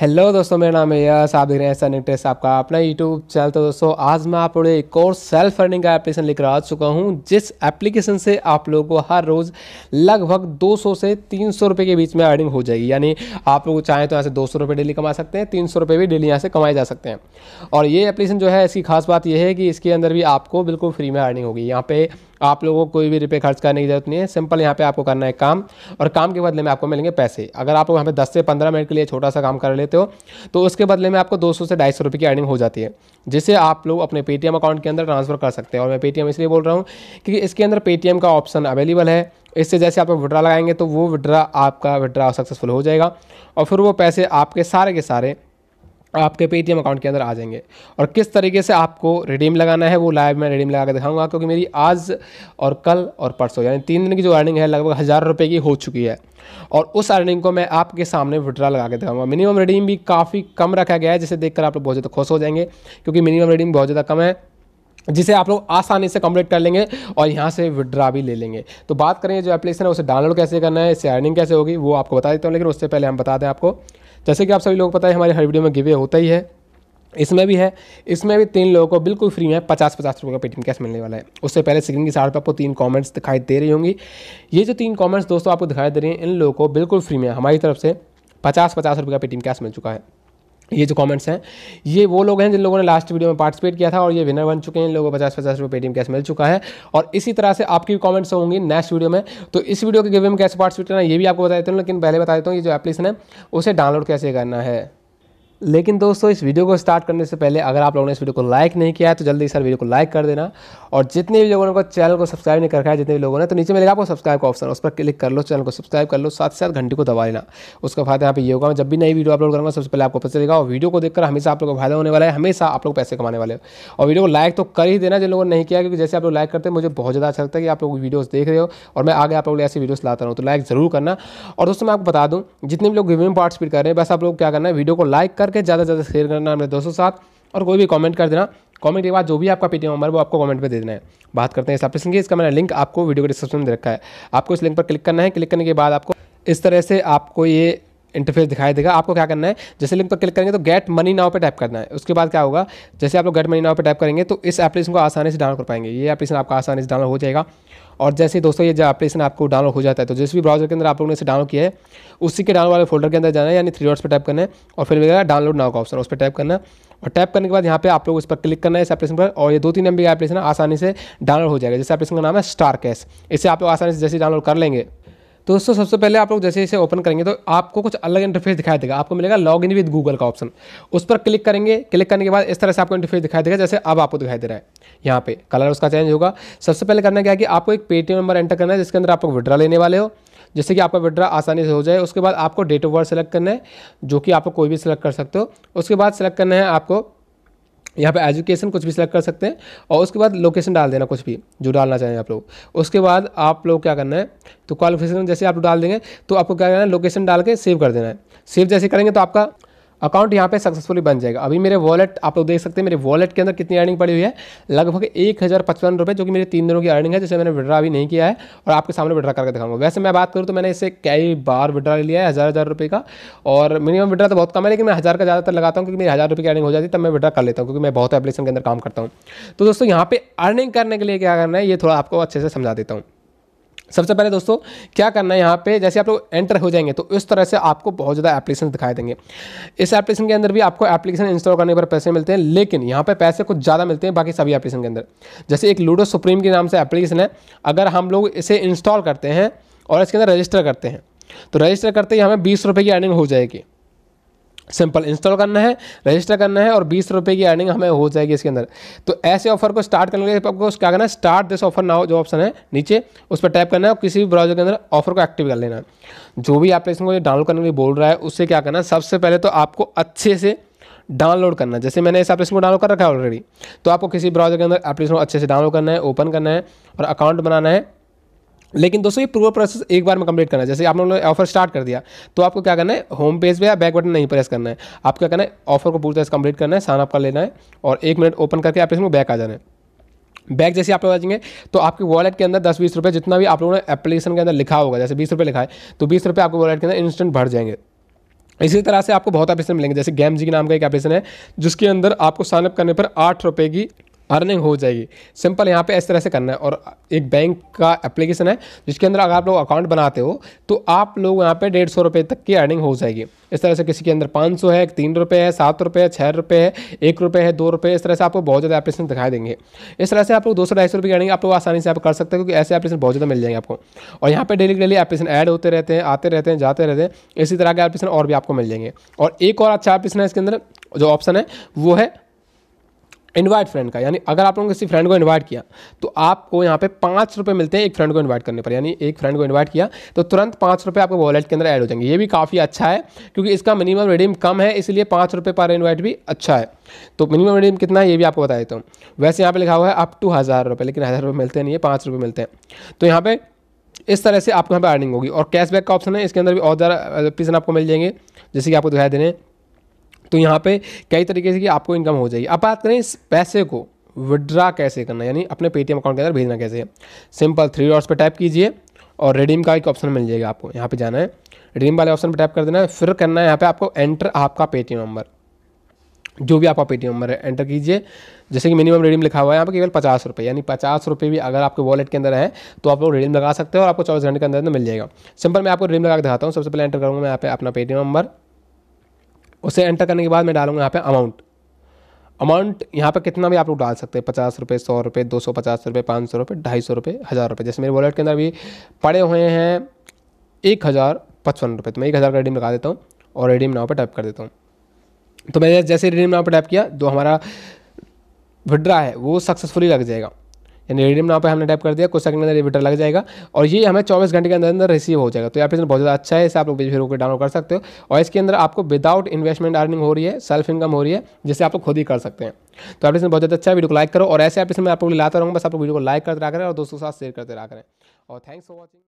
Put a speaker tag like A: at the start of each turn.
A: hello दोस्तों मेरा नाम है यस आप देख रहे हैं ऐसा निकटेस आपका अपना यूट्यूब चैनल तो दोस्तों आज मैं आप लोगों एक और सेल्फ अर्निंग का एप्लीकेशन लेकर आ चुका हूं जिस एप्लीकेशन से आप लोगों को हर रोज़ लगभग 200 से 300 रुपए के बीच में अर्निंग हो जाएगी यानी आप लोग चाहें तो यहाँ से दो सौ डेली कमा सकते हैं तीन सौ भी डेली यहाँ से कमाए जा सकते हैं और ये एप्लीकेशन जो है इसकी खास बात यह है कि इसके अंदर भी आपको बिल्कुल फ्री में अर्निंग होगी यहाँ पर आप लोगों को कोई भी रुपये खर्च करने की जरूरत नहीं है सिंपल यहाँ पे आपको करना है काम और काम के बदले में आपको मिलेंगे पैसे अगर आप लोग यहाँ पे दस से पंद्रह मिनट के लिए छोटा सा काम कर लेते हो तो उसके बदले में आपको दो से ढाई सौ की अर्निंग हो जाती है जिसे आप लोग अपने पेटीएम अकाउंट के अंदर ट्रांसफर कर सकते हैं और मैं पेटीएम इसलिए बोल रहा हूँ क्योंकि इसके अंदर पेटीएम का ऑप्शन अवेलेबल है इससे जैसे आप विड्रा लगाएंगे तो वो विड्रा आपका विड्रा सक्सेसफुल हो जाएगा और फिर वो पैसे आपके सारे के सारे आपके पेटीएम अकाउंट के अंदर आ जाएंगे और किस तरीके से आपको रिडीम लगाना है वो लाइव में रिडीम लगा के दिखाऊंगा क्योंकि मेरी आज और कल और परसों यानी तीन दिन की जो अर्निंग है लगभग हज़ार रुपये की हो चुकी है और उस अर्निंग को मैं आपके सामने विड्रा लगा के दिखाऊंगा मिनिमम रिडीम भी काफ़ी कम रखा गया है जिसे देखकर आप लोग बहुत ज़्यादा खुश हो जाएंगे क्योंकि मिनिमम रिडीम बहुत ज़्यादा कम है जिसे आप लोग आसानी से कंप्लीट कर लेंगे और यहाँ से विड्रा भी ले लेंगे तो बात करेंगे जो एप्लीकेशन है उसे डाउनलोड कैसे करना है इससे अर्निंग कैसे होगी वो आपको बता देता हूँ लेकिन उससे पहले हम बता दें आपको जैसे कि आप सभी लोग पता है हमारे हर वीडियो में गिवे होता ही है इसमें भी है इसमें भी तीन लोगों को बिल्कुल फ्री में पचास पचास रुपये का पेटीएम कैश मिलने वाला है उससे पहले स्क्रीन की साइड पर आपको तीन कमेंट्स दिखाई दे रही होंगी ये जो तीन कमेंट्स दोस्तों आपको दिखाई दे रहे हैं इन लोगों को बिल्कुल फ्री में हमारी तरफ से पचास पचास रुपये का पेटीएम कैश मिल चुका है ये जो कमेंट्स हैं ये वो लोग हैं जिन लोगों ने लास्ट वीडियो में पार्टिसिपेट किया था और ये विनर बन चुके हैं इन लोगों को पचास पचास रुपये पेटीएम कैश मिल चुका है और इसी तरह से आपकी भी कॉमेंट्स होंगी नेक्स्ट वीडियो में तो इस वीडियो के गिवे में कैसे पार्टिसिपेट करना है ये भी आपको बता देते हैं लेकिन पहले बता देता हूँ ये जो एप्लीकेशन है उसे डाउनलोड कैसे करना है लेकिन दोस्तों इस वीडियो को स्टार्ट करने से पहले अगर आप लोगों ने इस वीडियो को लाइक नहीं किया है तो जल्दी सर वीडियो को लाइक कर देना और जितने भी लोगों ने को चैनल को सब्सक्राइब नहीं कर रखा है जितने भी लोगों ने तो नीचे मिलेगा आपको सब्सक्राइब का ऑप्शन उस पर क्लिक कर लो चैनल को सब्सक्राइब कर लो साथ साथ घंटी को दबा लेना उसका फायदा यहाँ पे ये होगा जब भी नई वीडियो अपलोड करूँगा सबसे पहले आपको पता चलेगा और वीडियो को देखकर हमेशा आप लोग को फायदा होने वाला है हमेशा आप लोग पैसे कमाने वाले और वीडियो को लाइक तो कर ही देना जिन लोगों ने नहीं किया क्योंकि जैसे आप लोग लाइक करते हैं मुझे बहुत ज़्यादा अच्छा लगता है कि आप लोग वीडियोज़ देख रहे हो और मैं आगे आप लोग ऐसी वीडियोज़ लाता हूँ तो लाइक ज़रूर करना और दोस्तों मैं आपको बता दूँ जितने भी लोग गिविंग पार्टिसिपेट कर रहे हैं बस आप लोग क्या करना है वीडियो को लाइक कर करके ज़्यादा से ज़्यादा शेयर करना अपने दोस्तों साथ और कोई भी कमेंट कर देना कमेंट के बाद जो भी आपका पेटीएम नंबर वो आपको कमेंट में दे देना है बात करते हैं इस एप्लीकेशन की इसका मैंने लिंक आपको वीडियो के डिस्क्रिप्शन में दे रखा है आपको इस लिंक पर क्लिक करना है क्लिक करने के बाद आपको इस तरह से आपको ये इंटरफेस दिखाई देगा आपको क्या करना है जैसे लिंक पर क्लिक करेंगे तो गेट मनी नाव पे टाइप करना है उसके बाद क्या होगा जैसे आप लोग गेट मनी नाव पे टाइप करेंगे तो इस एप्लीकेशन को आसानी से डाउनलोड कर पाएंगे ये एप्लीकेशन आपका आसानी से डाउनलोड हो जाएगा और जैसे ही दोस्तों ये जो एप्लीकेशन आपको डाउनलोड हो जाता है तो जिस भी ब्राउजर के अंदर आप लोगों ने इसे डाउनलोड किया है उसी के डाउनलोड वाले फोल्डर के अंदर जाना है यानी थ्री डॉट्स पर टाइप करना है और फिर मिलेगा डाउनलोड नाव का ऑप्शन उस पर टाइप करना है और टाइप करने के बाद यहाँ पे आप लोग उस पर क्लिक करना है इस एप्लीकेशन पर और ये दो तीन एम का एप्लीकेशन आसानी से डाउनलोड हो जाएगा जैसे एप्लीकेशन का नाम है स्टार कैश इसे आप लोग आसानी से जैसे डाउनलोड कर लेंगे तो दोस्तों सबसे पहले आप लोग जैसे इसे ओपन करेंगे तो आपको कुछ अलग इंटरफेस दिखाई देगा आपको मिलेगा लॉग इन विद गूगल का ऑप्शन उस पर क्लिक करेंगे क्लिक करने के बाद इस तरह से आपको इंटरफेस दिखाई देगा जैसे अब आपको दिखाई दे रहा है यहाँ पे कलर उसका चेंज होगा सबसे पहले करना क्या है कि आपको एक पेटीएम नंबर एंटर करना है जिसके अंदर आपको विड्रा लेने वाले हो जिससे कि आपका विड्रा आसानी से हो जाए उसके बाद आपको डेट ऑफ बर्थ सेलेक्ट करना है जो कि आपको कोई भी सिलेक्ट कर सकते हो उसके बाद सेलेक्ट करना है आपको यहाँ पे एजुकेशन कुछ भी सिलेक्ट कर सकते हैं और उसके बाद लोकेशन डाल देना कुछ भी जो डालना चाहें आप लोग उसके बाद आप लोग क्या करना है तो क्वालिफिकेशन जैसे आप डाल देंगे तो आपको क्या करना है लोकेशन डाल के सेव कर देना है सेव जैसे करेंगे तो आपका अकाउंट यहाँ पे सक्सेसफुली बन जाएगा अभी मेरे वॉलेट आप लोग देख सकते हैं मेरे वॉलेट के अंदर कितनी अर्निंग पड़ी हुई है लगभग एक हज़ार पचपन रुपये जो कि मेरे तीन दिनों की अर्निंग है जिसे मैंने विड्रा भी नहीं किया है और आपके सामने विड्रा करके दिखाऊंगा वैसे मैं बात करूँ तो मैंने इसे कई बार विड्रा लिया है हज़ार हज़ार रुपये का और मिनिमम विड्रा तो बहुत कम है लेकिन मैं हज़ार का ज़्यादातर लगाता हूँ क्योंकि मेरी हज़ार रुपये की अर्निंग हो जाती है तब मैं विड्रा कर लेता हूँ क्योंकि मैं बहुत एप्लीकेशन के अंदर काम करता हूँ तो दोस्तों यहाँ पर अर्निंग करने के लिए क्या करना है ये थोड़ा आपको अच्छे से समझा देता हूँ सबसे पहले दोस्तों क्या करना है यहाँ पे जैसे आप लोग एंटर हो जाएंगे तो इस तरह से आपको बहुत ज़्यादा एप्लीकेशन दिखाई देंगे इस एप्लीकेशन के अंदर भी आपको एप्लीकेशन इंस्टॉल करने पर पैसे मिलते हैं लेकिन यहाँ पे पैसे कुछ ज़्यादा मिलते हैं बाकी सभी एप्लीकेशन के अंदर जैसे एक लूडो सुप्रीम के नाम से एप्लीकेशन है अगर हम लोग इसे इंस्टॉल करते हैं और इसके अंदर रजिस्टर करते हैं तो रजिस्टर करते ही हमें बीस की अर्निंग हो जाएगी सिंपल इंस्टॉल करना है रजिस्टर करना है और बीस रुपये की अर्निंग हमें हो जाएगी इसके अंदर तो ऐसे ऑफर को स्टार्ट करने के लिए आपको क्या करना है स्टार्ट दिस ऑफर नाउ जो ऑप्शन है नीचे उस पर टैप करना है और किसी भी ब्राउजर के अंदर ऑफर को एक्टिव कर लेना है जो भी एप्लीकेशन को डाउनलोड करने के लिए बोल रहा है उससे क्या करना सबसे पहले तो आपको अच्छे से डाउनलोड करना है जैसे मैंने इस एप्लीकेशन को डाउनलोड कर रखा है ऑलरेडी तो आपको किसी ब्राउजर के अंदर एप्लीकेशन को अच्छे से डाउनलोड करना है ओपन करना है और अकाउंट बनाना है लेकिन दोस्तों ये पूरा प्रोसेस एक बार में कंप्लीट करना है जैसे आप लोगों ने ऑफर स्टार्ट कर दिया तो आपको क्या करना है होम पेज पे या बैक बटन नहीं प्रेस करना है आपको क्या करना है ऑफर को पूरी तरह से कंप्लीट करना है साइन अप कर लेना है और एक मिनट ओपन करके आप इसमें बैक आ जाना है बैग जैसे आप लोग आ जाएंगे तो आपके वॉलेट के अंदर दस बीस रुपये जितना भी आप लोगों ने एप्लीकेशन के अंदर लिखा होगा जैसे बीस रुपये लिखा है तो बीस रुपये आपके वॉलेट के अंदर इंस्टेंट भर जाएंगे इसी तरह से आपको बहुत एप्लीकेशन मिलेंगे जैसे गैम जी के नाम का एक एप्लीकेशन है जिसके अंदर आपको साइनअप करने पर आठ रुपये की अर्निंग हो जाएगी सिंपल यहाँ पे इस तरह से करना है और एक बैंक का एप्लीकेशन है जिसके अंदर अगर आप लोग अकाउंट बनाते हो तो आप लोग यहाँ पे डेढ़ सौ रुपये तक की अर्निंग हो जाएगी इस तरह से किसी के अंदर पाँच सौ है तीन रुपये है सात रुपये है छः रुपये है एक रुपये है दो रुपये इस तरह से आपको बहुत ज़्यादा एप्लीकेशन दिखाई देंगे इस तरह से आप लोग दो सौ ढाई सौ रुपये की अर्निंग आप लोग आसानी से आप कर सकते हो क्योंकि ऐसे एप्लीकेशन बहुत ज़्यादा मिल जाएंगे आपको और यहाँ पर डेली डेली एप्लीकेशन ऐड होते रहते हैं आते रहते हैं जाते रहते हैं इसी तरह के एप्लीकेशन और भी आपको मिल जाएंगे और एक और अच्छा एप्लीकेशन है इसके अंदर जो ऑप्शन है वो है इनवाइट फ्रेंड का यानी अगर आप लोगों ने किसी फ्रेंड को इनवाइट किया तो आपको यहाँ पे पाँच रुपये मिलते हैं एक फ्रेंड को इनवाइट करने पर यानी एक फ्रेंड को इनवाइट किया तो तुरंत पाँच रुपये आपके वॉलेट के अंदर ऐड हो जाएंगे ये भी काफ़ी अच्छा है क्योंकि इसका मिनिमम रिडीम कम है इसलिए पाँच रुपये पर इन्वाइट भी अच्छा है तो मिनिमम रिडीम कितना है ये भी आपको बता देता हूँ वैसे यहाँ पर लिखा हुआ है अप टू हज़ार रुपये लेकिन हज़ार रुपये मिलते नहीं है पाँच रुपये मिलते हैं तो यहाँ पर इस तरह से आपको यहाँ पर अर्निंग होगी और कैशबैक का ऑप्शन है इसके अंदर भी और ज़्यादा पीज़न आपको मिल जाएंगे जैसे कि आपको दिखाई दे रहे हैं तो यहाँ पे कई तरीके से कि आपको इनकम हो जाएगी अब बात करें इस पैसे को विड्रा कैसे करना यानी अपने पेटीएम अकाउंट के अंदर भेजना कैसे है सिंपल थ्री डॉट्स पर टाइप कीजिए और रिडीम का एक ऑप्शन मिल जाएगा आपको यहाँ पे जाना है रिडीम वाले ऑप्शन पर टाइप कर देना है फिर करना है यहाँ पे आपको एंटर आपका पेटीएम नंबर जो भी आपका पेटीएम नंबर है एंटर कीजिए जैसे कि मिनिमम रिडीम लिखा हुआ है यहाँ पर केवल पचास रुपये यानी पचास रुपये भी अगर आपके वॉलेट के अंदर है तो आप लोग रिडीम लगा सकते हो और आपको चौबीस घंटे के अंदर मिल जाएगा सिंपल मैं आपको रिडीम लगा के दिखाता हूँ सबसे पहले एंटर करूँगा मैं यहाँ पे अपना पेटीएम नंबर उसे एंटर करने के बाद मैं डालूंगा यहाँ पे अमाउंट अमाउंट यहाँ पे कितना भी आप लोग डाल सकते हैं पचास रुपये सौ रुपये दो सौ पचास रुपये पाँच सौ रुपये ढाई सौ रुपये हज़ार रुपये जैसे मेरे वॉलेट के अंदर भी पड़े हुए हैं एक हज़ार पचपन रुपये तो मैं एक हज़ार का रिडीम लगा देता हूँ और रिडीम नाव पर टाइप कर देता हूँ तो मैंने जैसे रिडीम नाव पर टाइप किया जो हमारा विड्रा है वो सक्सेसफुली लग जाएगा यानी रेडियम नाम पर हमने टाइप कर दिया कुछ सेकंड के अंदर रिपीटर लग जाएगा और ये हमें चौबीस घंटे के अंदर अंदर रिसीव हो जाएगा तो एप्लीकेशन बहुत ज़्यादा अच्छा है इसे आप लोग फिर होकर डाउनलोड कर सकते हो और इसके अंदर आपको विदाउट इन्वेस्टमेंट अर्निंग हो रही है सेल्फ इनकम हो रही है जिसे आप लोग खुद ही कर सकते हैं तो एप्लीकेशन बहुत ज़्यादा अच्छा है वीडियो को लाइक करो और ऐसे एप्लीकेशन मैं आप लोग लाता रहूँगा बस आप लोग वीडियो को लाइक करते रहा करें और दोस्तों के साथ शेयर करते रहा करें और थैंक्स फॉर वॉचिंग